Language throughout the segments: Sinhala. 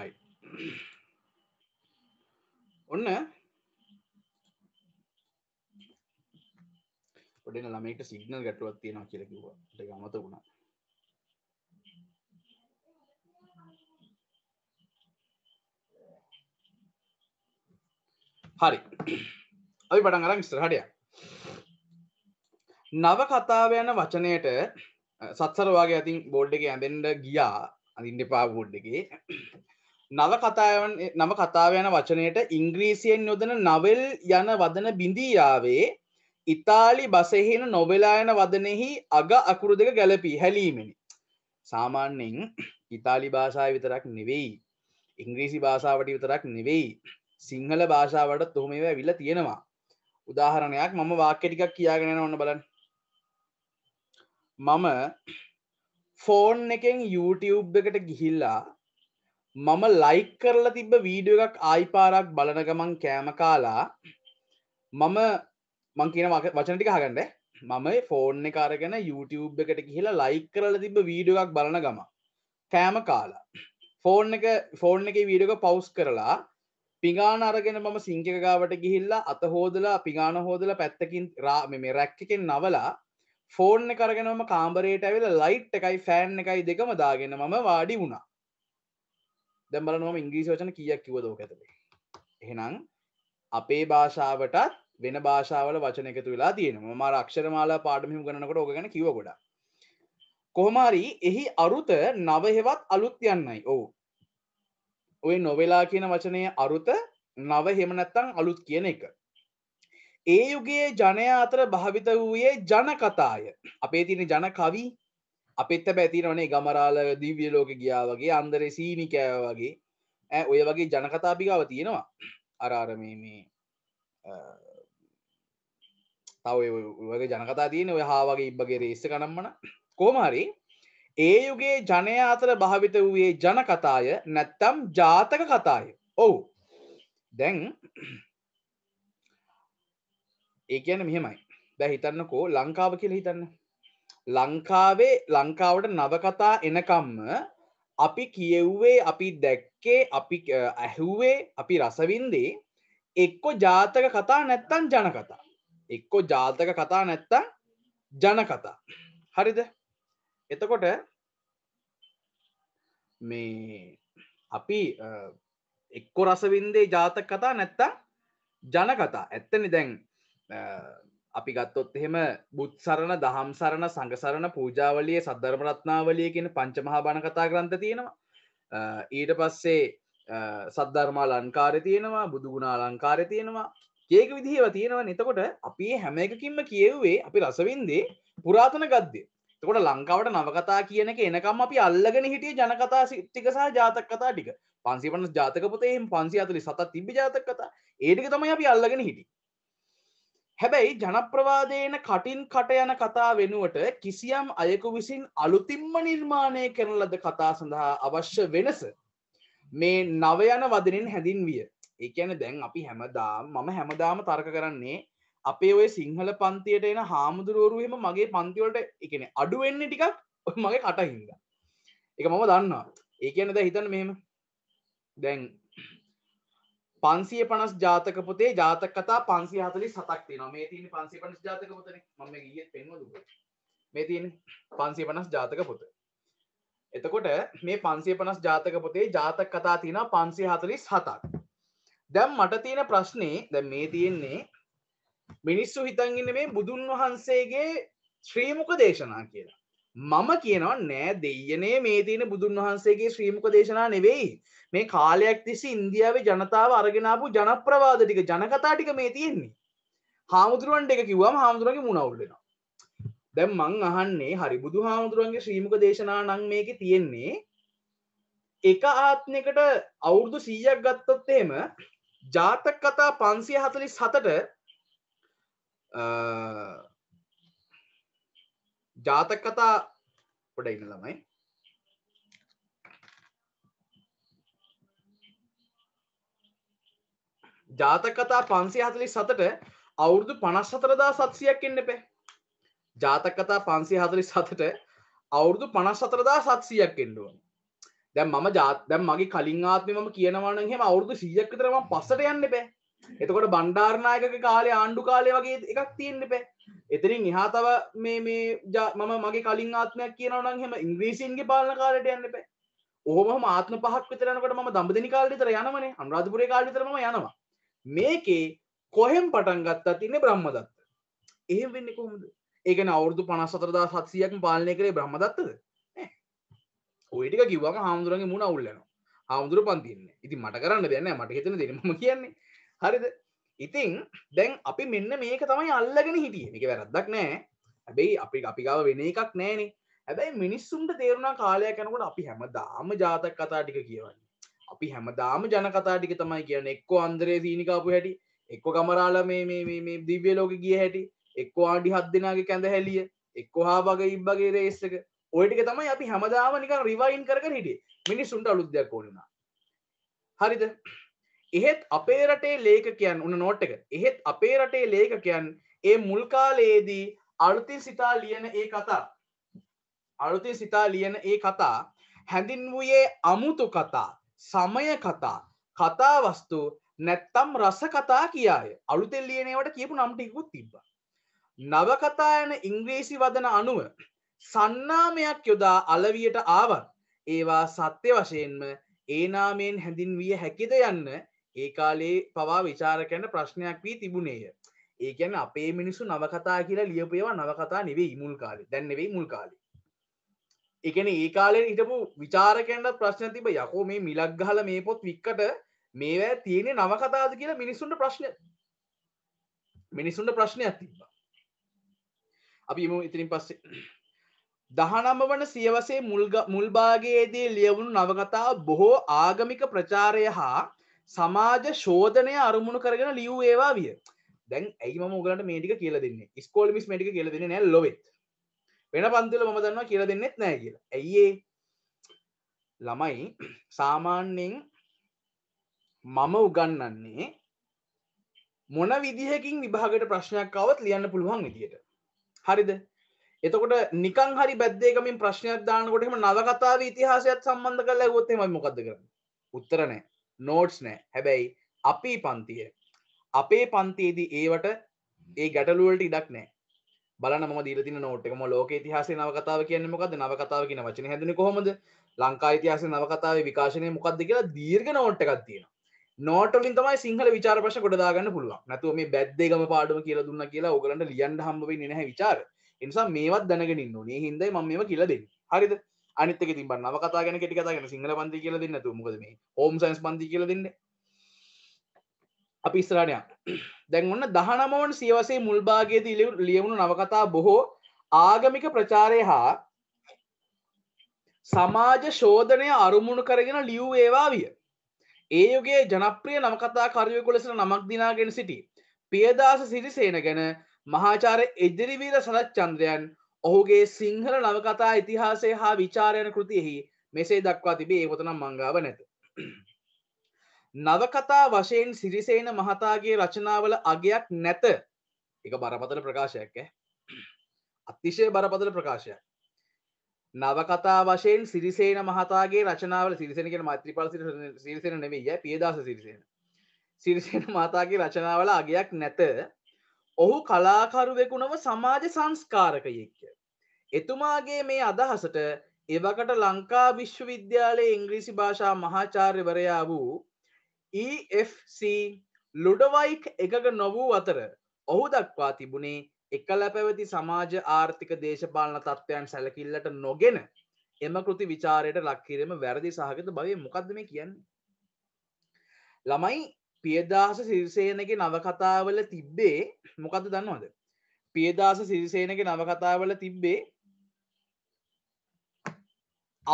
right ඔන්න පොඩෙන ළමයිට සිග්නල් ගැටුවක් තියෙනවා කියලා කිව්වා. ඒක අමතක වුණා. හරි. අපි පටන් ගන්න ඉස්සරහට යන්න. නව කතාව යන වචනයට සත්සර වාගේ අතින් බෝඩ් එකේ ඇඳෙන්න ගියා. අඳින්න එපා බෝඩ් එකේ. නව කතාවන් නම කතාව යන වචනයට ඉංග්‍රීසියෙන් යොදන නවල් යන වදන බිඳීයාවේ ඉතාලි බසහින නොවෙලා යන වදනෙහි අග අකුරු දෙක ගැලපී හැලීමෙනි. සාමාන්‍යෙන් ඉතාලි භාෂාව විතරක් නෙවෙයි. ඉංග්‍රීසි භාෂාවට විතරක් නෙවෙයි. සිංහල භාෂාවට තොහොමව ඇවිල්ල තියෙනවා. උදාහරණයක් මම වාක්‍යටිකක් කියාගෙන ඔන්න බලන්න. මම ෆෝන් එකෙන් YouTube එකට ගිහිල්ලා මම ලයික් කරලා තිබ්බ වීඩියෝ එකක් ආයිපාරක් බලන ගමන් කෑම කාලා මම මං කියන වචනටික හගන්න මම ෆෝර්න් කාරගෙන YouTube එකට කියලා ලයික් කරලා තිබ වීඩියෝ එකක් බලන ගම කෑම කාලා ෆෝර්න් එක ෆෝර්න් එක වීඩියක පවස් කරලා පිගාන අරගෙන මම සිංකගාවට ගිහිල්ලා අත හෝදලා පිගාන හෝදල පැත්තකින් රා මේ රැක්කෙන් නවලා ෆෝර්න කරගෙනම කාම්බරයට ඇවිල ලයිට් එකයි ෆෑන් එකයි දෙකම දාගෙන මම වාඩි වුණා දැම්බලනොම ඉංග්‍රීසි වචන කියක් කිව දෝක ඇතේ එහෙනම් අපේ භාෂාවටත් වෙන භාෂාවල වචන එකතු වෙලා තියෙනවා මා රක්ෂරමාලා පාඩමිම ගනකොට ඕක ගැන කිව ගොඩා කොහොමාරි එහි අරුත නවහෙවත් අලුත් යන්නයි ඔවු ඔය නොවෙලා කියන වචනය අරුත නව හෙමනැත්තං අලුත් කියන එක ඒ යුගයේ ජනයා අතර භාවිත වූයේ ජනකතාය අපේ තියෙන ජන කවී අපිත් පැතිනොනේ ගමරාල දිව්‍ය ලෝක ගියා වගේ අන්දර සීනිකෑ වගේ ඇ ඔය වගේ ජනකතාපිකාව තියෙනවා අරාරම මේ තව වගේ ජනකතා තියෙන ඔය හා වගේ ඉබ්බගේ රේස්ස කනම්මන කෝමහරි ඒ යුගේ ජනය අතර භාවිත වූයේ ජනකතාය නැත්තම් ජාතක කතාය ඔවු දැන් ඒ කියන මෙහෙමයි දැ හිතන්නකෝ ලංකාව කියල හිතන්න ලංකාවේ ලංකාවට නවකතා එනකම්ම අපි කියව්වේ අපි දැක්කේ අපි ඇහුවේ අපි රසවින්දී එක්කො ජාතක කතා නැත්තන් ජනකතා එක්කො ජාතක කතා නැත්තන් ජනකතා හරිද එතකොට මේ අපි එක්කො රසවින්දේ ජාතක කතා නැත්තා ජනකතා ඇත්තනි දැන් අපි ගත්තොත් එහෙම බුත්සරණ දහම්සරණ සංගසරණ පූජාවලිය සද්ධර්මරත්නාවලිය කියන පංචමහා බණ කතා ග්‍රන්ථ තියෙනවා ඊට පස්සේ සද්ධර්මා ලංකාරය තියෙනවා බුදුගුණා ලංකාරය තියෙනවා ඒක විදිහව තියෙනවා නතකොට අපි හැම එකකින්ම කියව්වේ අපි රසවින්දේ පුරාතන ගද්දය තකොට ලංකාවට නවකතා කියන එක එනකම් අපි අල්ලගෙන හිටිය ජනකතා ටික සහ ජාතක කතා ටික පන්සිපන ජාතක පොතේ පන්සි අතුලි සතත් තිබි ජාතක කතා ඒටික තමයි අපි අල්ලගෙන හිටිය හැබැයි ජනප්‍රවාදයන කටින් කට යන කතා වෙනුවට කිසියම් අයකු විසින් අලුතිම්ම නිර්මාණය කරන ලද කතා සඳහා අවශ්‍ය වෙනස මේ නවයන වදනින් හැඳින්විය ඒකැන දැන් අපි හැමදාම් මම හැමදාම තර්ක කරන්නේ අපේ ඔය සිංහල පන්තියට එන හාමුදුරුවරුවම මගේ පන්තිවලට එකන අඩුවෙන්න ටිකක් මගේ කටහින්ද එක මම දන්නවා ඒකන ද හිතන්න මෙහෙම දැන් පන්සිය පනස් ජාතක පොතේ ජාතක කතා පන්සිය හතලි සතක් තියෙනවා මේ තියෙන පන්සිය පනස් ජාතක පොතන මම ගියත් පෙන්වලු මේ තියෙන පන්සිය පනස් ජාතක පොත එතකොට මේ පන්සිය පනස් ජාතක පොතේ ජාතක කතා තියෙන පන්සිය හතලිස් හතක් දැම් මට තියෙන ප්‍රශ්නේ දැ මේ තියෙන්නේ මිනිස්සු හිතන්ගන්න මේ බුදුන් වහන්සේගේ ශ්‍රීමක දේශනා කියලා මම කියනවා නෑ දෙයනේ මේ තියෙන බුදුන් වහන්සේගේ ශ්‍රීමක දේශනා නෙවෙයි මේ කාලයක් තිස්සේ ඉන්දියාවේ ජනතාව අරගෙනාපු ජනප්‍රවාද ටික ජනකතා ටික මේ තියෙන්නේ හාමුදුරුවන්ට එක කිව්වම හාමුදුරුවන්ගේ මුණවුල්ලෙනවා දැන් මං අහන්නේ හරි බුදු හාමුදුරුවන්ගේ ශ්‍රීමක දේශනා නම් මේකේ තියෙන්නේ එක ආත්මයකට අවුරුදු 100ක් ගත්තොත් එහෙම ජාතක කතා 547ට ජාතක කතා පොඩ ඉන්න ළමයි ජාතක කතා 547ට අවුරුදු 54700ක් ඉන්න එපේ. ජාතක කතා 547ට අවුරුදු 54700ක් ඉන්න ඕන. දැන් මම දැන් මගේ කලින් ආත්මේ මම කියනවා නම් එහෙම අවුරුදු 100ක් විතර මම පස්සට යන්න එපේ. එතකොට බණ්ඩාර්නායක කාලේ ආණ්ඩු කාලය වගේ එකක් තියෙන්න්නපේ එතරින් එහා තව මේ මේ මම මගේ කලින් ආත්මයක් කියනවනම් හෙම ඉංග්‍රීසින්ගේ පාලන කාලට යන්නපේ ඕහම ආත්ම පහක් විතරනකට ම දම්බදනි කාලෙතර යනවනේ අනුරාධපුරය කාලිතරම යනවා මේකේ කොහෙම් පටන් ගත්තා තින්නේ බ්‍රහ්මදත්ත එහෙම වෙන්න කොහොමද ඒකන අවුරදු පනස්සතරදා සත්සියයක් පාලනය කරේ බ්‍රහ්මදත්තද ඔයිටික කිව්වම හාමුදුරගේ මුණ අවුල්ලනවා හාමුදුර පන්තින්න ඉති මට කරන්න දෙන්න මට හිතන දෙනම කියන්නේ හරිද ඉතින් දැන් අපි මෙන්න මේක තමයි අල්ලගෙන හිටිය එක වැරද්දක් නෑ හැබැයි අපි අපිකාව වෙන එකක් නෑනේ හැබැයි මිනිස්සුන්ට තේරුණා කාලයක් යනකොට අපි හැම දාම ජාතක කතා ටික කියවන්නේ අපි හැම දාම ජන කතා ටික තමයි කියන එක්කෝ අන්දරේ සීනිකාපු හැටි එක්ක ගමරාල මේ මේ මේ දිව්‍ය ලෝක ගිය හැටි එක්කෝ ආඩි හත් දෙනාගේ කැඳ හැලිය එක්කෝ හා වගේ ඉබ්බගේ රේස් එක ඔයටික තමයි අපි හැමදාම නිකන් රිවයින් කරගෙන හිටියේ මිනිස්සුන්ට අලුත් දෙයක් ඕනේ වුණා හරිද එහෙත් අපේ රටේ ලේකකයන් උන නෝට් එක එහෙත් අපේ රටේ ලේකකයන් ඒ මුල්කාලයේදී අලුතින් සිතා ලියන ඒ කතා අලුතින් සිතා ලියන ඒ කතා හැඳින්වූයේ අමුතු කතා සමය කතා කතාවස්තු නැත්තම් රස කතා කියාය අලුතෙල් ලියනවට කියපු නම්ටිකුත් තිබ්බ. නවකතා යන ඉංග්‍රීසි වදන අනුව සන්නාමයක් යොදා අලවියට ආවන් ඒවා සත්‍ය වශයෙන්ම ඒනාමයෙන් හැඳින්විය හැකිද යන්න ඒ කාලේ පවා විචාරකයන්ට ප්‍රශ්නයක් වී තිබුණේය. ඒ කියන්නේ අපේ මිනිස්සු නවකතා කියලා ලියපු ඒවා නවකතා නෙවෙයි මුල් කාලේ. දැන් නෙවෙයි මුල් කාලේ. ඒ කියන්නේ ඒ කාලේ හිටපු විචාරකයන්ට ප්‍රශ්න තිබ යකෝ මේ මිලක් ගහලා මේ පොත් වික්කට මේවා තියෙන්නේ නවකතාද කියලා මිනිස්සුන්ට ප්‍රශ්න මිනිස්සුන්ට ප්‍රශ්නයක් තිබ්බා. අපි යමු ඉතින් පස්සේ දහනම වන සියවසේ මුල්භාගයේදී ලියවුණු නවකතා බොහෝ ආගමික ප්‍රචාරය හා සමාජ ශෝධනය අරමුණු කරගෙන ලියව් ඒවා විය දැන් ඇයි ම ගලට මේටික කියල දෙන්න ස්කෝල් මිස් මටික කියල දෙන්න නෑ ලොවෙත් වෙන පන්තිල මම දන්නවා කියල දෙන්නෙත් නෑ කියල ඇයිඒ ළමයි සාමාන්‍යෙන් මම උගන්නන්නේ මොන විදිහකින් විභාගට ප්‍රශ්නයක් අවත් ලියන්න පුළුවන් විදියට හරිද එතකොට නිකන් හරි බැද්දේකමින් ප්‍රශ්නයක් දානකොටම නවකතාව ඉතිහාසයත් සම්බන්ධ කරලා ගොත්තේ මයි මොකක්ද කරන්න උත්තරනෑ නෝට්ස් නෑ හැබැයි අපේ පන්තිය අපේ පන්තියේදී ඒවට ඒ ගැටලුවලට ඉඩක් නෑ බලනම දීරති නෝටකම ලෝක තිහාසේ නවකතාව කියන මොකද නවකතාව කියන වචන හැදන කොමද ලංකා ඉතිහාස නවකතාව විකාශනය මොකක්ද කියලා දීර්ග නෝට් එකක් තියෙන නෝටලින් තමයි සිංහල විචාරපශ ගොඩදාගන්න පුළුවන් නැතුව මේ බැද්දේගම පාඩම කියලා දුන්න කියලා ඔගලන්ට ලියන්ඩ හම්බවෙ නැහැ විචාර එනිසා මේවත් දැනගෙනින් නොනේ හින්දයි මම මේම කියලා දෙන්න හරිද අනිතක තිබ නවකතාගෙන කෙටි කතාගෙන සිංහල පන්ති කියල දෙන්න තුමකද මේ හෝම් සයින්ස් පන්ති කියල දෙන්න අපි ස්රාණයක් දැන් ඔන්න දහනමෝන් සියවසේ මුල්භාගයේද ලියවුණු නවකතා බොහෝ ආගමික ප්‍රචාරය හා සමාජ ශෝධනය අරුමුණු කරගෙන ලියව් ඒවා විය ඒයුගේ ජනප්‍රිය නවකතා කරයකු ලෙසන නමක් දිනාගෙන සිටි පියදාස සිරිසේන ගැන මහාචාර එදිරිවීර සලත් චන්ද්‍රයන් ඔහුගේ සිංහල නවකතා ඉතිහාසේ හා විචාරයන කෘතියෙහි මෙසේ දක්වා තිබේ ඒවතනම් මංගාව නැත. නවකතා වශයෙන් සිරිසේන මහතාගේ රචනාවල අගයක් නැත එක බරපතල ප්‍රකාශයක් අතිශය බරපතල ප්‍රකාශයක් නවකතා වශයෙන් සිරිසේන මහතාගේ රචනාවල සිරිසෙන කියෙන මත්‍රිපල සිරිසෙන නෙවෙයි පියදස සිරිසෙන සිරිසෙන මහතාගේ රචනාවල අගයක් නැත ඔහු කලාකරුවෙකුනව සමාජ සංස්කාරකයෙක්ය. එතුමාගේ මේ අදහසට එවකට ලංකා විශ්වවිද්‍යාලයේ ඉංග්‍රීසි භාෂා මහාචාර්යවරයා වූ EFC ලුඩවයික් එකක නොවූ අතර ඔහු දක්වා තිබුණේ එකල පැවති සමාජ ආර්ථික දේශපාලන තත්ත්වයන් සැලකිල්ලට නොගෙන එම කෘති විචාරයට ලක්කිරීම වැරදි සහගත භවය මොකක්ද මේ කියන්නේ ළමයි පියදාස සිරිසේනගේ නවකතාවල තිබ්බේ මොකද දන්නවාද පියදාස සිරිසේනගේ නවකතාවල තිබ්බේ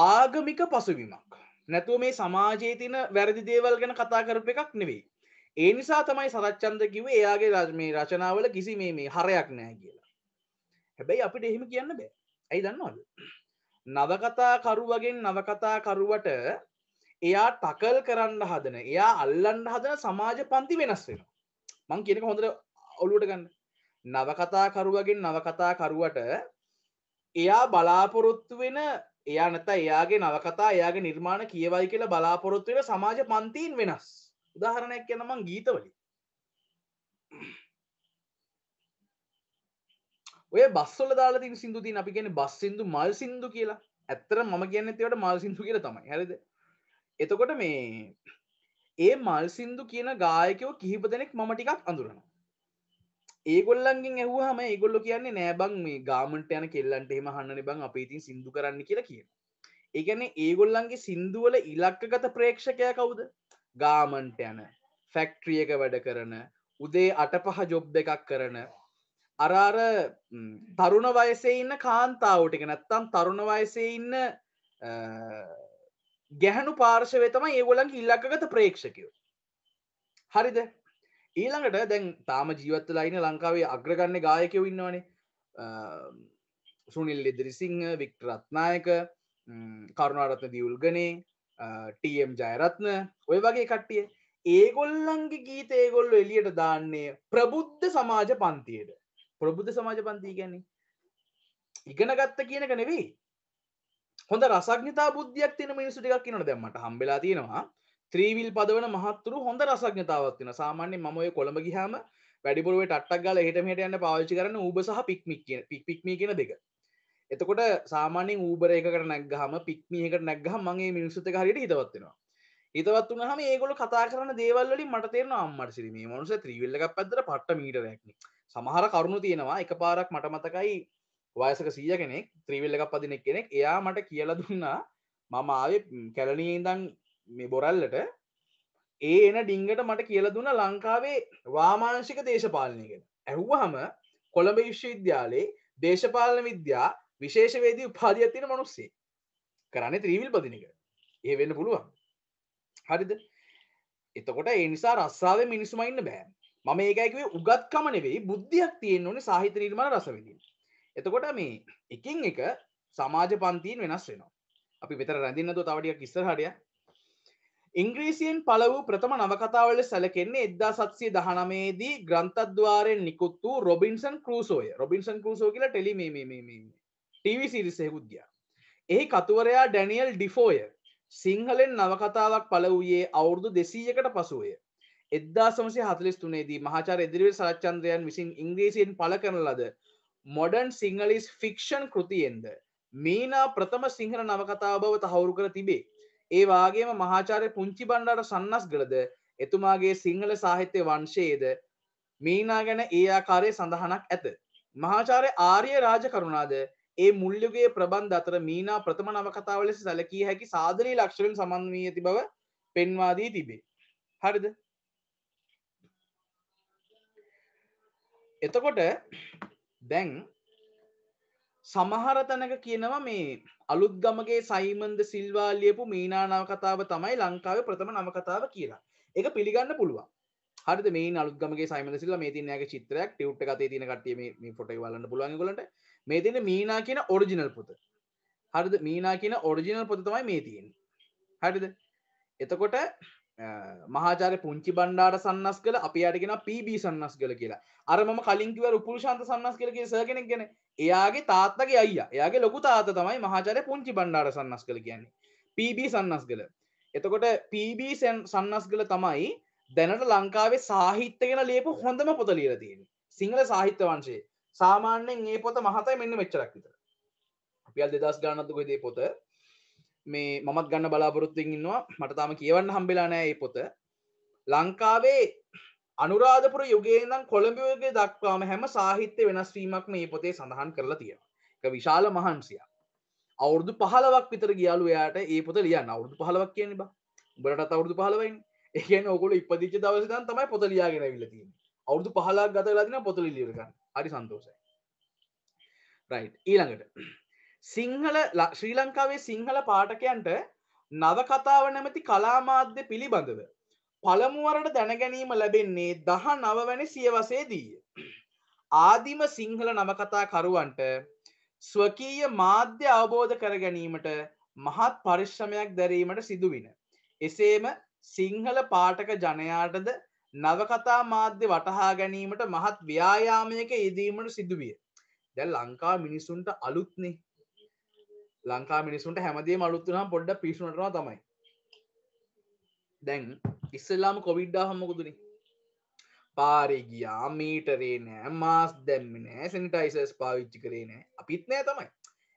ආගමික පසුවිමක් නැතුව මේ සමාජයේ තින වැරදි දේවල් ගැන කතා කරප එකක් නෙවෙයි ඒ නිසා තමයි සරච්චන්ද කිව එයාගේ රජමේ රචනාවල කිසි මේ මේ හරයක් නෑ කියලා හැබැයි අපිට එහෙම කියන්න බෑ ඇයි දන්නවාද නවකතා කරුවගෙන් නවකතා කරුවට එයා ටකල් කරන්න හදන එයා අල්ලන්න හදන සමාජ පන්ති වෙනස් වෙන මං කියනක හොඳර ඔලුවට ගන්න නවකතාකරුවගෙන් නවකතාකරුවට එයා බලාපොරොත්තු වෙන එයා නැත එයාගේ නවකතා එයාගේ නිර්මාණ කියවයි කියලා බලාපොරොත්තු වෙන සමාජ පන්තීන් වෙනස් උදාහරණයක් කියන මං ගීතවලින් ඔය බස්සල දාලා තින් සිින්දු තින් අපි කියන බස් සිින්දු මල් සිින්දු කියලා ඇත්තර ම කියන්න තිවට මල් සිින්දු කියල තමයි හැරිද එතකොට මේ ඒ මල් සින්දු කියන ගායකව කිහිප දෙනෙක් මම ටිකක් අඳුරනවා ඒගොල්ලන්ගෙන් ඇහුව හම ඒගොල්ලො කියන්නේ නෑබං මේ ගාමට යන කෙල්ලන්ට එම හන්න බං අප ඉතින් සිින්දු කරන්න කියලා කියන ඒගැන්නේ ඒගොල්ලන්ගේ සින්දුවල ඉලක්කගත ප්‍රේක්ෂකය කවුද ගාමන්ට යන ෆැක්ට්‍රියක වැඩ කරන උදේ අට පහ ජොබ් දෙකක් කරන අරාර තරුණ වයසේ ඉන්න කාන්තාවටික නැත්තම් තරුණ වයසේ ඉන්න ගැහැනු පාර්ශවය තමයි ඒගොලන් ඉල්ලක්කගත ප්‍රේක්ෂකයෝ හරිද ඊළඟට දැන් තාම ජීවත්තලයින ලංකාවේ අග්‍රගන්න ගායකව ඉන්නවානේ සුනිල් ඉදිරිසිංහ වික්ටරත්නායක කරුණාරත්න දියුල්ගනේ ටම් ජයරත්න ඔය වගේ කට්ටිය ඒගොල්ලන්ගේ ගීත ඒගොල්ලො එලියට දාන්නේ ප්‍රබුද්ධ සමාජ පන්තියට ප්‍රබුද්ධ සමාජ පන්තිය ගැන්නේ ඉගෙන ගත්ත කියනක නෙවෙයි හොඳ රසඥතා බුද්ධියක් තියෙන මිනිස්සු ටිකක් ඉන්නවනේ දැන් මට හම්බෙලා තියෙනවා ත්‍රීවිල් පදවන මහත්තුරු හොඳ රසඥතාවක් තියෙනවා සාමාන්‍යයෙන් මම ඔය කොළඹ ගියාම වැඩිපුරුවේ ටට්ටක් ගාලා එහෙට මෙහෙට යන්න පාවිච්චි කරන ඌබර් සහ පික්මික් කියන පික්මික් කියන දෙක එතකොට සාමාන්‍යයෙන් ඌබර එකකට නැග්ගහම පික්මි එකට නැග්ගහම මම මේ මිනිස්සුත් එක්ක හරියට හිතවත් වෙනවා හිතවත් වුණාම මේගොල්ලෝ කතා කරන දේවල් වලින් මට තේරෙනවා අම්මට සිරි මේ මනුස්සයා ත්‍රිවිල් එකක් පැද්දට පට්ට මීටරයක් නේ සමහර කරුණු තියෙනවා එකපාරක් මට මතකයි වයසක සීය කෙනෙක් ත්‍රීවිල් එකක් පදිනෙක් කෙනෙක් එයා මට කියල දුන්නා මම ආවේ කැලනිය ඉඳන් මේ බොරල්ලට ඒ එන ඩිංගට මට කියල දුන්න ලංකාවේ වාමාංශික දේශපාලනයගෙන ඇහුවහම කොළඹ විශ්වවිද්‍යාලයේ දේශපාලන විද්‍යා විශේෂවේදී උපාධියත්තින මනුස්සේ කරන්නේ ත්‍රීවිල් පදිනක ඒ වෙන්න පුළුවන් හරිද එතකොට ඒ නිසා රස්සාාව මිනිසුමඉන්න බෑ මම ඒකැකිවේ උගත්කමනෙවෙයි බුද්ධියක් තියෙන් ඕනේ සාහිත නිර්මාණ රසවිදිී එතකොට මේ එකින් එක සමාජ පන්තිීන් වෙනස් වෙනවා අපි විතර රැඳින්නතු තවටිය කිස්සරහටිය ඉංග්‍රීසියෙන් පල වූ ප්‍රථම නවකතාවල සැලකෙන්නේ එදදා සත්සය දහනමේදී ග්‍රන්තද්වාරෙන් නිකුත් වූ රොබින්සන් කරූසෝය රොබින්සන් කරූසෝ කියලා ටෙලිමීමීමීම ටවිසිරිසෙහුද්ගිය එහි කතුවරයා ඩැනියල් ඩිෆෝය සිංහලෙන් නවකතාවක් පල වූයේ අවුරුදු දෙසීයකට පසුවය එදදා සමසය හතලිස් තුනේදී මහාචාර ඉදිරිව සරච්චන්ද්‍රයන් විසින් ඉංග්‍රීසියෙන් පල කරන ලද මොඩන් සිංහලිස් ෆික්ෂන් කෘතියෙන්ද මීනා ප්‍රථම සිංහල නවකතා බව තහවුරු කර තිබේ. ඒ වාගේම මහාචාරය පුංචි බණ්ඩාට සන්නස් ගලද එතුමාගේ සිංහල සාහිත්‍ය වංශයේද මීනා ගැන ඒ ආකාරය සඳහනක් ඇත. මහාචාරය ආර්ය රාජ කරුණාද ඒ මුල්්‍යගේ ප්‍රබන්ධ අතර මීනා ප්‍රථම නවකතාව ලෙස සැලකී හැකි සාධනී ලක්ෂණෙන් සමන් වී ඇති බව පෙන්වාදී තිබේ. හරිද එතකොට දැන් සමහර තැනක කියනවා මේ අලුත්ගමගේ සයිමන්ද සිල්වා ලියපු මීනා නවකතාව තමයි ලංකාවේ ප්‍රථම නවකතාව කියලා. ඒක පිළිගන්න පුළුවන්. හරිද මේ අලුත්ගමගේ සයිමන්ද සිල්වා මේ තියෙන යාගේ චිත්‍රයක් ටියුට් එකේ අතේ තියෙන කට්ටිය මේ මේ ෆොටෝ එක බලන්න පුළුවන් ඒගොල්ලන්ට. මේ තියෙන මීනා කියන ඔරිජිනල් පොත. හරිද මීනා කියන ඔරිජිනල් පොත තමයි මේ තියෙන්නේ. හරිද? එතකොට මහාචාරය පුංචි බණ්ඩාට සන්නස් කළ අපි අටගෙන පීබී සන්නස් කළ කියලා අරම කලින්කිව උපුරුෂන්ත සන්නස් කළ කිය සගෙනෙක් ගැන එයාගේ තාත්තගේ අයිය එයාගේ ලොකු තාත තමයි මහාචාරය පුංචි බණ්ඩාට සන්නස් කළ කියන්නේ පීබී සන්නස් කළ එතකොට පීබී සන්නස් කළ තමයි දැනට ලංකාවේ සාහිත්‍යගෙන ලේපු හොඳම පොත ලියර තියෙන සිංහල සාහිත්‍ය වංශයේ සාමාන්‍යෙන් ඒ පොත මහතයි මෙන්න මෙච්චරක්විතර අපියල් දෙදස් ගානත්තුකදේ පොත මේ මමත් ගන්න බලාපොරොත්තුවෙන් ඉන්නවා මට තාම කියවන්න හම්බෙලා නෑ ඒ පොත ලංකාවේ අනුරාධපුර යුගයෙන්දන් කොළඹ යුගයේ දක්වාම හැම සාහිත්‍ය වෙනස් වීමක් මේ පොතේ සඳහන් කරලා තියෙනවා. ඒක විශාල මහන්සියක්. අවුරුදු 15ක් විතර ගියලු එයාට මේ පොත ලියන්න. අවුරුදු 15ක් කියන්නේ බා. උඹලටත් අවුරුදු 15යිනේ. ඒ කියන්නේ ඕගොල්ලෝ ඉපදිච්ච දවසේ ඉඳන් තමයි පොත ලියාගෙන ඇවිල්ලා තියෙන්නේ. අවුරුදු 15ක් ගත වෙලා තිනා පොත ලියවිල ගන්න. හරි සන්තෝෂයි. රයිට්. ඊළඟට සිංහල ශ්‍රී ලංකාවේ සිංහල පාටකයන්ට නවකතාව නැමති කලාමාධ්‍ය පිළිබඳව. පළමුුවරට දැනගැනීම ලැබෙන්නේ දහ නවවැනි සියවසේදීය. ආදිම සිංහල නවකතාකරුවන්ට ස්වකීය මාධ්‍ය අවබෝධ කර ගැනීමට මහත් පරිශ්‍රමයක් දැරීමට සිදුවින. එසේම සිංහල පාටක ජනයාටද නවකතා මාධ්‍ය වටහා ගැනීමට මහත් ව්‍යායාමයක යෙදීමට සිදුවිය. දැල් ලංකා මිනිසුන්ට අලුත්නේ ලංකා මිනිසුන්ට හැමදේ මලුත්තුනම් පොඩ්ඩ පිසුනටවා තමයි දැන් ඉස්සල්ලාම කොවිඩ්ඩා හම්මකුතුනි පාරිගියා මීටරේ නෑ මාස් දැම්මිනෑ සනිටයිසස් පාවිච්චි කරේ නෑ අපිත් නෑ තමයි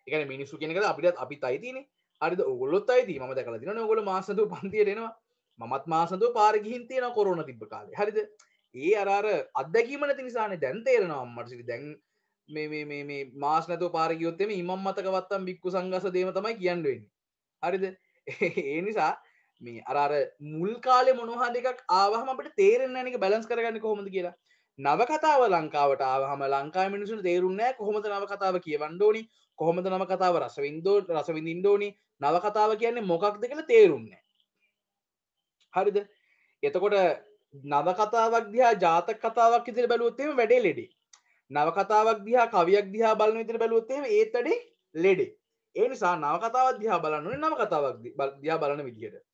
එකන මිනිස්සු කෙනෙකද අපිටත් අපි අයිතිනේ අරිද ඔගොලොත් අයිති ම දැකල දින ඔගොල මාසතු පන්තියටෙනවා මත් මාසතු පාරගිහින්තියෙන කොරන තිබ්බ කාලේ හරිද ඒ අරාර අදැකීමන තිනිසාන දැන්තේරෙනවා අම්මටසිරි දැන් මේ මාස් නැතු පාරගයොත්තෙම ඉමම් මතකවත්තම් බික්කු සංගස දේම තමයි කියන්නුවෙන් හරිද ඒ නිසා මේ අරර මුල් කාලෙ මොනහා දෙකක් ආවහම අපට තේරෙන්න්නේක බැලන්ස් කරගන්න කොහොමද කියලා නවකතාව ලංකාවට ආවහම ලංකා මිනිසුන් තේරුන්නෑ කොහොමද නවකතාව කියවන්ඩෝනි කොහොමද නවකතාව රසවින්දෝ රසවිඳින්ඩෝනි නවකතාව කියන්නේ මොකක්ද කියල තේරුන්නේ හරිද එතකොට නවකතාවක් දිහා ජාතක කතාවක් ඉදිරි බැලුවත්තේම වැඩේ ලෙඩේ නවකතාවක් දිහා කවියක් දිහා බලන විතර බැලුවොත්තේ ඒත්තඩි ලෙඩේ ඒ නිසා නවකතාවක් දිහා බලන්න නවකතාවක් දිහා බලන විදිහට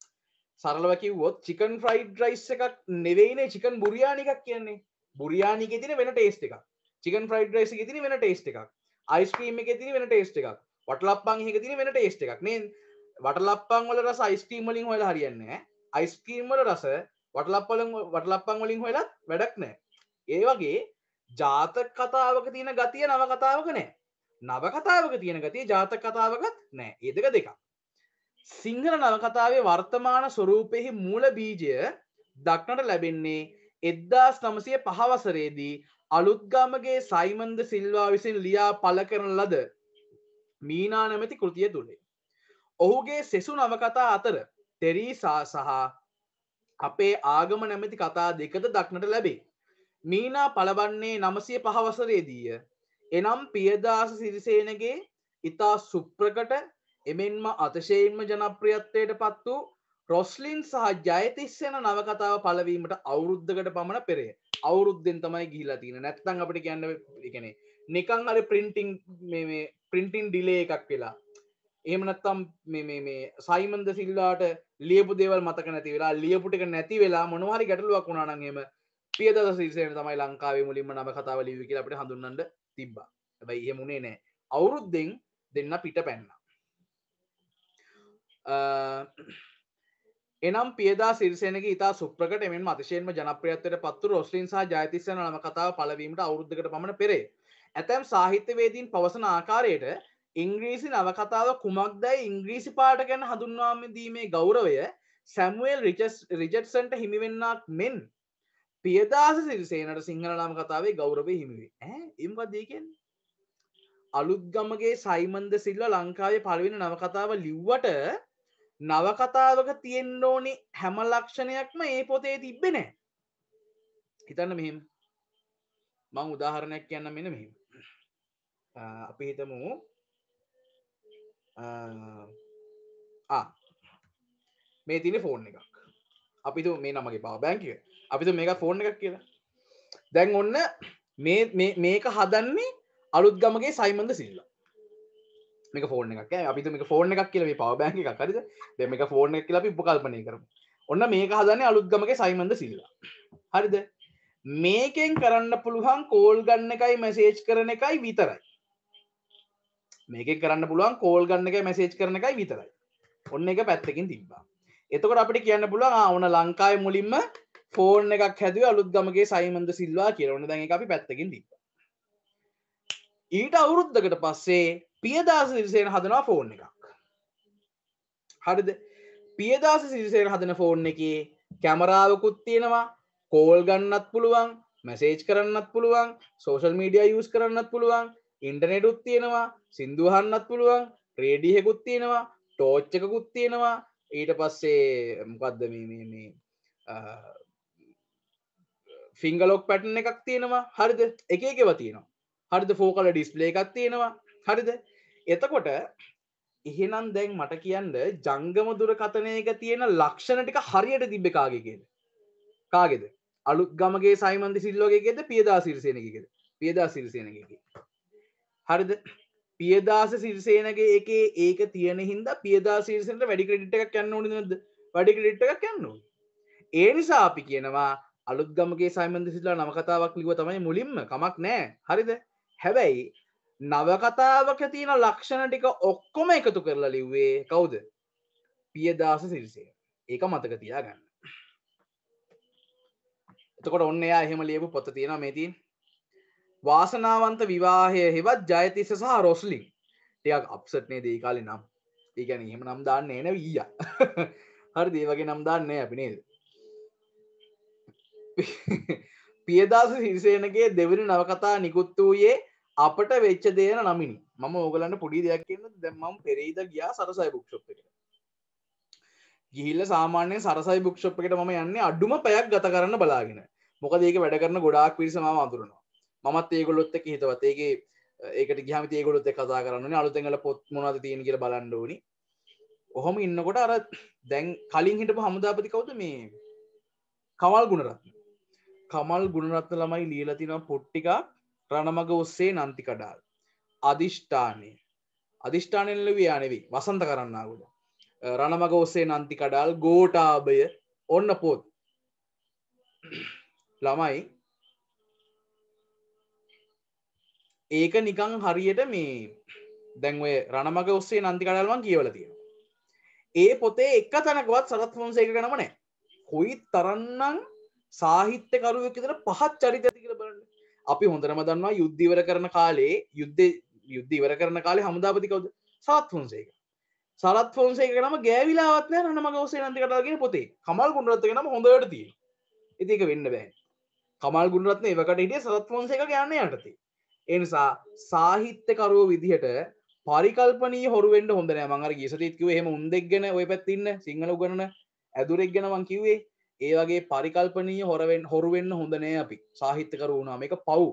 සරලව කිව්වොත් චිකන් ෆ්‍රයිඩ් රයිස් එකක් නෙවෙයිනේ චිකන් බුරියානිකක් කියන්නේ බුරියානිකේ තියෙන වෙන ටේස්ට් එකක් චිකන් ෆ්‍රයිඩ් රයිස් එකේ තියෙන වෙන ටේස්ට් එකක් අයිස්ක්‍රීම් එකේ තියෙන වෙන ටේස්ට් එකක් වටලප්පන් එකේ තියෙන වෙන ටේස්ට් එකක් නේද වටලප්පන් වල රස අයිස්ක්‍රීම් වලින් හොයලා හරියන්නේ නැහැ අයිස්ක්‍රීම් වල රස වටලප්පන් වලින් හොයලත් වැඩක් නැහැ ඒ වගේ ජාතක කතාවක තියෙන ගතිය නව කතාවක නෑ නව කතාවක තියෙන ගතිය ජාතක කතාවකත් නෑ ඒ දෙක දෙකක් සිංහල නවකතාවේ වර්තමාන ස්වරූපයෙහි මූල බීජය දක්නට ලැබෙන්නේ එද්දාස් නමසය පහවසරේදී අලුත්ගාමගේ සයිමන්ද සිල්වා විසින් ලියා පල කරන ලද මීනා නැමැති කෘතිය තුළේ. ඔහුගේ සෙසු නවකතා අතර තෙරීසා සහ අපේ ආගම නැමැති කතා දෙකද දක්නට ලැබේ. මීනා පලබන්නේ නමසය පහවසරේදීය. එනම් පියදාස සිරිසේනගේ ඉතා සුප්‍රකට එමෙන්ම අතශයෙන්ම ජනප්‍රියත්වයට පත් වූ රොස්ලින් සහ ජයතිස්සෙන නවකතාව පලවීමට අවුරුද්ධකට පමණ පෙරේ අවුරුද්ධෙන් තමයි ගිහිලා තියෙන නැත්තං අපට කියන්න එකනේ නිකං අර පින්ටිං මේ පින්ටින් ඩිලේ එකක් වෙලා එහෙම නැත්තම් මේ සයිමන්ද සිල්ලාට ලියපු දේවල් මතක නැති වෙලා ලියපුටික නැති වෙලා මොනවාරි ගැටලුවක් වුණානන්ගේම පියද සීසන තමයි ලංකාවේ මුලින්ම නම කතාව ලිවි කියලා අපිට හඳුන්නට තිබ්බා හැබැයි එහෙමුණේ නෑ අවුරුද්දෙන් දෙන්න පිට පැන්න එනම් පියදා සිරිසයනක ඉතා සුප්‍රකට මෙන් අතිශයෙන්ම ජනප්‍රියත්තයට පත්තු රොස්ලින් සහ ජයතිස්සන නම කතාව පලවීමට අවුද්ධකට පමණ පෙරේ ඇතැම් සාහිත්‍යවේදීන් පවසන ආකාරයට ඉංග්‍රීසි නවකතාව කුමක්දයි ඉංග්‍රීසි පාට ගැන හඳුන්වාමදීමේ ගෞරවය සැමුවල් රිජට්සන්ට හිමිවෙන්නක් මෙන් පියදාස සිරිසේනට සිංහල නාම කතාවේ ගෞරවය හිමිවේ ඇ එම්පදයකෙන් අලුත්ගමගේ සයිමන්ද සිල්ල ලංකාවේ පළවෙන නවකතාව ලිව්වට නවකතාවක තියෙන්න ඕනි හැම ලක්ෂණයක්ම ඒ පොතේ තිබ්බෙන හිතන්න මෙහෙම මං උදාහරණයක් කියන්න මෙන මෙහෙම අපි හිතමු මේ තින ෆෝන් එකක් අපිතු මේ නමගේ බාබැංකිව අපිතු මේක ෆෝන් එකක් කියලා දැන් ඔන්න මේක හදන්නේ අලුත් ගමගේ සයිමන්ද සිල්ල මේක ෆෝන එකක් අපිතු මේක ෆෝන එකක් කියලේ පවබෑන් එකක් හරිද දෙම එක ෆෝන එක කියලා උපකල්පනය කරම ඔන්න මේක හදන්නේ අලුත් ගමගේ සයිමන්ද සිල්ලා හරිද මේකෙන් කරන්න පුළුවන් කෝල් ගන්න එකයි මැසේජ් කරන එකයි විතරයි මේක කරන්න පුළුවන් කෝල් ගන්න එක මැසේජ් කරන එකයි විතරයි ඔන්න එක පැත්තකින් තිබ්බා එතකොට අපිට කියන්න පුළුවන් ආවන ලංකායි මුලින්ම පෝර්න එකක් හැදුව අලුත්ගමගේ සයිමන්ද සිල්වා කියරවන දැන් අපි පැත්තකින් තිබ ඊට අවුරුද්ධකට පස්සේ පියදාස සිරිසයෙන් හදනා ෆෝන් එකක් හරිද පියදාස සිරිසයෙන් හදන ෆෝන් එක කැමරාවකුත් තියෙනවා කෝල් ගන්නත් පුළුවන් මැසේජ් කරන්නත් පුළුවන් සෝෂල් මීඩිය යස් කරන්නත් පුළුවන් ඉන්ටනෙටුත් තියෙනවා සිින්දුහන්නත් පුළුවන් ප්‍රේඩිහෙකුත් තියෙනවා ටෝච්චකකුත් තියෙනවා ඊට පස්සේ මොකක්ද මේ ෆිංගලොක් පැටන එකක් තියෙනවා හරිද එකකව තියෙනවා හරිද ෆෝකල ඩිස්පලේ එකක් තියෙනවා හරිද එතකොට එහෙනම් දැන් මට කියන්න ජංගම දුර කතනයක තියෙන ලක්ෂණටික හරියට තිබ්බ කාගේගෙද කාගෙද අලුත් ගමගේ සයිමන්ද සිල්ලෝගේගෙද පියදා සිරිසයනකගෙද පියදා සිරිසයනකගේ හරිද පියදාස සිරිසේනගේ එක ඒක තියෙන හින්ද පියදා සිරිසට වැඩි ක්‍රඩිට් එකක් යන්න ඕනද වැඩි ක්‍රඩිට් එකක් යන්න ඒ නිසා අපි කියනවා අලුත්ගමගේ සයිමන්ද සිටලා නවකතාවක් ලිව තමයි මුලින්ම කමක් නෑ හරිද හැබැයි නවකතාවක තියෙන ලක්ෂණ ටික ඔක්කොම එකතු කරලා ලිව්වේ කවුද පියදාස සිරිසේ ඒක මතක තියාගන්න එතකොට ඔන්න එයා එහෙම ලියපු පොත තියෙන මේතින් වාසනාවන්ත විවාහය හෙවත් ජයතිස සහ රොස්ලිින් ටයක් අප්සට්නේ දේ කාලෙ නම් ඒකැන එහෙම නම් දාන්න එන වීය හරි දේවගේ නම් දාන්නේ අපිනේද පියදාස සිරිසේනගේ දෙවනි නවකතා නිකුත් වූයේ අපට වෙච්ච දේන නමිනි මම ඕගලන්න පොඩි දෙයක් කියන්න දැම්මම් පෙරේද ගියා සරසයි බුක්ෂප්ට ගිහිල්ල සාමාන්‍ය සරසයි බුක්ෂප්කට ම යන්න අඩුම පැයක් ගත කරන්න බලාගෙන මොක දේක වැඩ කරන ගොඩාක් පිරිසම අතුරනවා මත් ඒගොලොත්ත හිතවතේගේ ඒකට ගහම තේගොලොත්ත කතා කරන්න අලුතැඟල පොත් මොනද තියෙන කියල බලන්ඩෝනි ඔහොම ඉන්නකොට අර දැන් කලින් හිටපු හමුදාපති කවුද මේ කවල් ගුණරත්න කමල් ගුණරත්න ළමයි ලියලා තිනවා පොට්ටික රණමග ඔස්සේ නන්ති කඩාල් අදිෂ්ඨානය අධිෂ්ඨානයල්ල ව්‍යානෙවී වසන්ත කරන්නාගුද රණමග ඔස්සේ නන්ති කඩාල් ගෝටාභය ඔන්න පොත් ළමයි ඒක නිකං හරියට මේ දැන්වේ රණමග ඔස්සේ නන්ති කඩල්වන් කියවල තියෙන ඒ පොතේ එක තැනකවත් සරත් ෆොන්සේක ගනමනෑ කොයි තරන්නම් සාහිත්‍ය කරුවෙක් විතර පහත් චරිත ඇති කියලා බලන්න. අපි හොඳටම දන්නවා යුද්ධ ඉවර කරන කාලේ යුද්ධ යුද්ධ ඉවර කරන කාලේ හමුදාපති කවුද? සරත් ෆොන්සේක. සරත් ෆොන්සේක නම ගෑවිලාවත් නැහැ රණමග හුසේනන්ද කටා කියන පොතේ. කමල් ගුණරත්නගේ නම හොඳට තියෙනවා. ඉතින් ඒක වෙන්න බෑ. කමල් ගුණරත්න එවකට හිටියේ සරත් ෆොන්සේක යන්නේ යටතේ. ඒ නිසා සාහිත්‍යකරුවෝ විදිහට පරිකල්පනී හොරුවෙන්ට හොඳ නෑ මං අර ගිය සතියේත් කිව්වේ එහෙම උන් දෙක් ගැන ওই පැත්තේ ඉන්න සිංහල උගන්නන ඇදුරෙක් ගැන මං කිව්වේ ඒ වගේ පරිකල්පනීය හොරවෙන් හොරුවෙන්න හොඳනය අපි සාහිත්‍යකර වුණා මේක පව්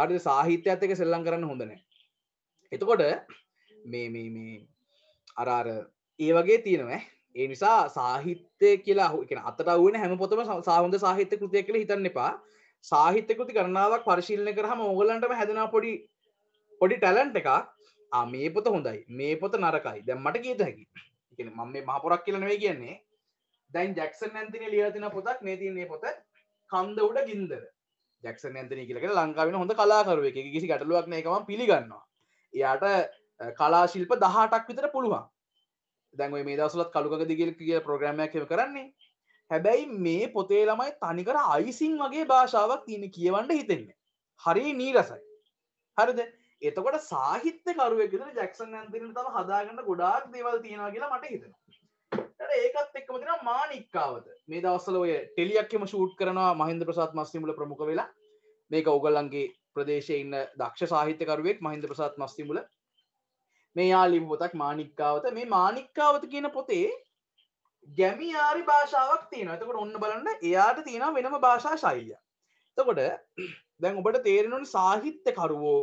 හරි සාහිත්‍ය ඇත්තක සෙල්ලං කරන්න හොඳනෑ එතකොට මේ මේ මේ අරාර ඒ වගේ තියෙනවා ඒ නිසා සාහිත්‍යය කියලා හුකෙන අතට වුවන හැම පොතම සාහොඳ සාහිත්‍ය කෘතිය කියල හිතන්න එපා සාහිත්‍යකෘති කරනාවක් පරිශීලනය කරහම ඕගලන්ටම හැදෙන පොඩි පොඩි ටැලන්ට් එකක් මේ පොත හොඳයි මේ පොත නරකයි දැම් මට ගීත හැකි මම මේ මහපොරක් කියලනවේ කියන්නේ දැන් ජැක්සන් ඇන්තින ලියතින පොතක් නතින්නේ පොත කන්ද උඩ ගින්දර ජැක්සන් ඇතන කියලක ලංකාවෙන හොඳ කලාකරුව එක කිසි ගැටලුවක් නකම පිළිගන්නවා එයාට කලාශිල්ප දහටක් විතර පුළුවන් දැන්ව මේ දසුලත් කළුක දිගල් කිය ප්‍රග්‍රමයක් හෙම කරන්නේ හැබැයි මේ පොතේ ළමයි තනිකර අයිසින් වගේ භාෂාවක් තියෙන කියවන්න හිතෙන්නේ හරි නීරසයි හරිද එතකොට සාහිත්‍ය කරුවෙක්ෙදර ජැක්සන් ඇන්තිනට තම හදාගන්න ගොඩාක් දේවල් තියෙනවා කියලා මට හිතෙනවා එනකොට ඒකත් එක්කම තියෙනවා මානික්කාවත මේ දවස්වල ඔය ටෙලියක්ෙම ෂූට් කරනවා මහින්ද ප්‍රසාත් මස්තිමුල ප්‍රමුඛ වෙලා මේක ඕගල්ලන්ගේ ප්‍රදේශයේ ඉන්න දක්ෂ සාහිත්‍යකරුවෙක් මහින්ද ප්‍රසාත් මස්තිමුල මේ යාලි පොතක් මානික්කාවත මේ මානික්කාවත කියන පොතේ ගැමි ආරි භාෂාවක් තියෙන එතකොට ඔන්න බලන්න එයාට තියෙන වෙනම භාෂා ශෛලිය එතකොට දැන් ඔබට තේරෙනුන් සාහිත්‍යකරුවෝ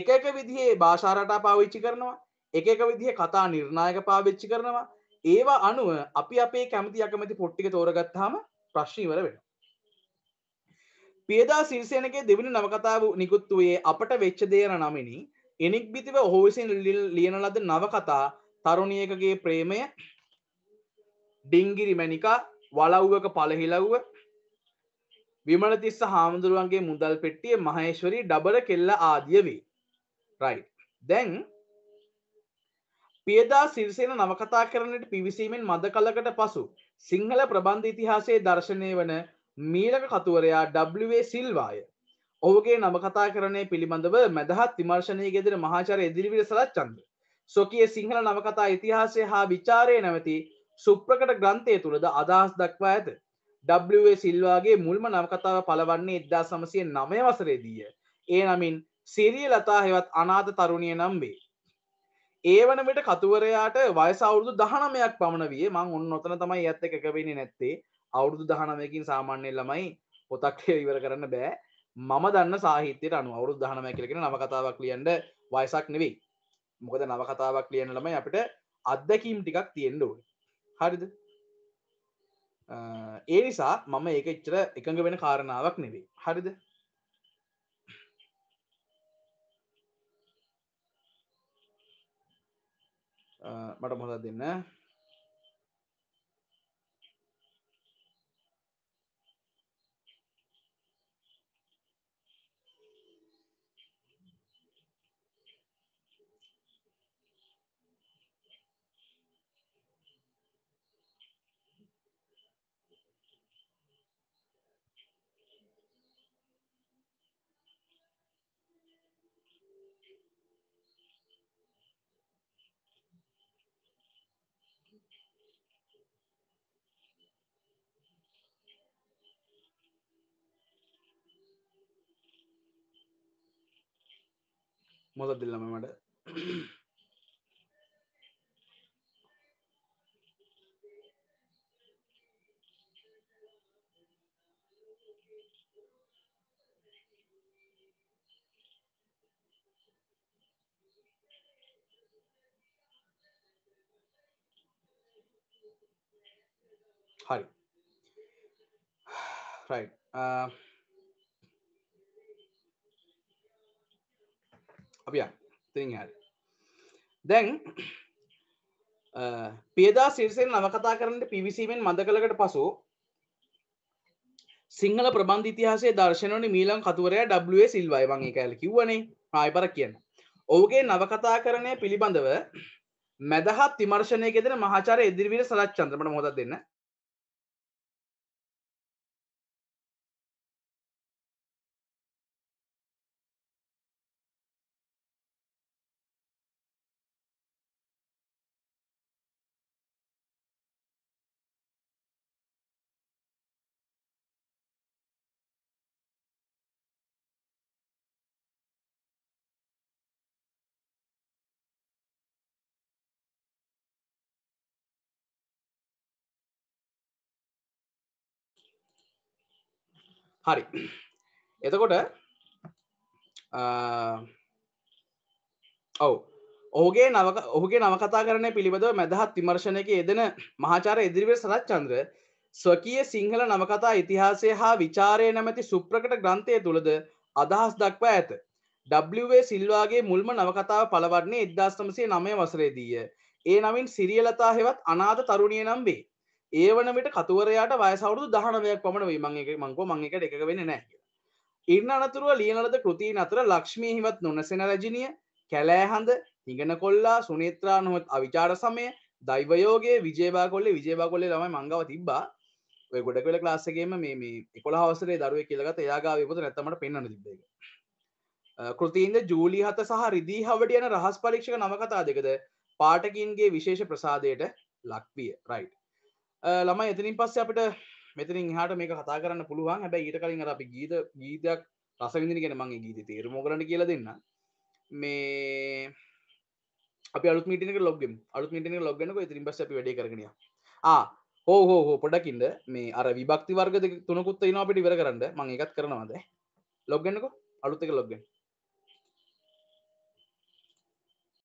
එක එක විදිහේ භාෂාරටා පාවිච්චි කරනවා එක එක විදිහ කතා නිර්ණයක පාවිච්චි කරනවා ඒවා අනුව අපි අපේ කැමති අකමැති පොට්ටික තෝරගත්තාම ප්‍රශ්න ඉවර වෙනවා. පියදා සිරිසේනගේ දෙවෙනි නවකතාව නිකුත් වූයේ අපට වෙච්ච දේ යන නමිනි එනික්බිතිව ඔහු විසින් ලියන ලද නවකතා තරුණියකගේ ප්‍රේමය ඩිංගිරි මැනිකා වලව්වක පළහිලව්ව විමලතිස්ස හාමුදුරුවන්ගේ මුදල් පෙට්ටිය මහේශ්වරී ඩබල කෙල්ල ආදිය වේ. රයිට්. දැන් පියදා සිරිසෙන නවකතා කරනට පිවිසීමෙන් මද කලකට පසු සිංහල ප්‍රබන්ධ ඉතිහාසයේ දර්ශනය වන මීලක කතුවරයා ඩ්ේ සිල්වාය. ඔහුගේ නවකතා කරණය පිළිබඳව මැදහත් විමර්ශනය ගෙදර මහාචර ඉදිරිවිර සලත් චන්ද. සොකිය සිංහල නවකතා ඉතිහාසය හා විචාරය නැවති සුප්‍රකට ග්‍රන්ථය තුළද අදහස් දක්වා ඇත. ඩේ සිල්වාගේ මුල්ම නවකතාව පලවන්නේ එද්දා සමසය නමය වසරේදීය. ඒ නමින් සිරිය ලතා හෙවත් අනාද තරුණිය නම් වේ. ඒ වනට කතුවරයාට වයසවුරුදු දහනමයක් පමණ විය මං ඔන්න නොතන තමයි ඇත්ත එකවෙනි නැත්තේ අවුරුදු දහනමයකින් සාමාන්‍යයෙන් ළමයි පොතක්ය ඉවර කරන්න බෑ මම දන්න සාහිත්‍යයට අනු අවුරුදු දහනමය කියලෙන නවකතාවක් ලියන්ට වයසක් නෙවෙයි මොකද නවකතාවක් ලියන ළමයි අපිට අත්දැකීම් ටිකක් තියෙන්ඩ ඕන හරිද ඒ නිසා මම ඒක එච්චර එකඟ වෙන කාරණාවක් නෙවෙයි හරිද මට මොහොතක් දෙන්න মোজা দিলাম আমার Hi. Right. Uh, අපි තිරින් හරි දැන් පේදා සිරිසෙන් නවකතා කරන්නට පිවිසීමෙන් මඳ කළකට පසු සිංහල ප්‍රබන්ධ ඉතිහාසේ දර්ශනවන මීලං කතුවරය ඩේ සිල්වයි වගේ කෑල කිවනේ ආයිපර කියන්න ඔවුගේ නවකතා කරණය පිළිබඳව මැදහත් තිමර්ශණය ගෙදෙන මහාචාර ඉදිරිවිට සලච්චන්ත්‍රමට මොද දෙන්න හරි එතකොට ඔවු ඔහුගේ නවක ඔහුගේ නවකතා කරන පිළිබඳව මැදහත් විමර්ශණයක යෙදෙන මහාචාර ඉදිරිවේ සරත් චන්ද්‍ර ස්වකීය සිංහල නවකතා ඉතිහාසය හා විචාරය නැමැති සුප්‍රකට ග්‍රන්ථය තුළද අදහස් දක්වා ඇත. ඩේ සිල්වාගේ මුල්ම නවකතාව පළවන්නේ එදදාස්තමසේ නමය වසරේදීය. ඒ නමින් සිරියලතා හෙවත් අනාද තරුණිය නම් වේ. ඒ වනට කතුවරයාට වයසවරුදු දහනවයක් පමණ වීමන්ගේ මංකෝ මං එකට එක වෙන නෑ ඉන්න අනතුරුව ලියනලද කෘති අතර ලක්ෂ්මී හිවත් නොනසෙන රජිනිය කැලෑහඳ හිඟන කොල්ලා සුනේත්‍රා නොහොත් අවිචාර සමය දයිවයෝගේ විජේවා කොල්ලේ විජේවා කොල්ලේ ළමයි මංගව තිබ්බා ඔය ගොඩකල ලාස්සගේම මේ එකොළ හවසරේ දරුව කියලගත එයාගා විපත නැතමට පෙන්න්න තිබේ කෘතිීන්ද ජූලි හත සහ රිදිී හවට යන රහස් පරීක්ෂක නවකතා දෙකද පාටකින්ගේ විශේෂ ප්‍රසාදයට ලක්විය රයිට් ළමයි එතනින් පස්ස අපිට මෙතනින් හාට මේක කතා කරන්න පුළුවන් හැබැ ඊට කලින් අපි ගීත ගීතයක් රසවිදිගෙන මගේ ගීත තේරම කරන කියල දෙන්න මේ අපි අලු මිටික ලොගම් අලු මිටික ලොගනක ඉතිරින් පස අපි වැඩ කරනය හෝ හෝ හෝ පොඩකින්ද මේ අර විභක්ති වර්ග තුනකුත් ඉන අපිට ඉවර කරන්න මං එකත් කරනවාද ලොගන්නක අලුත්තක ලොගන්න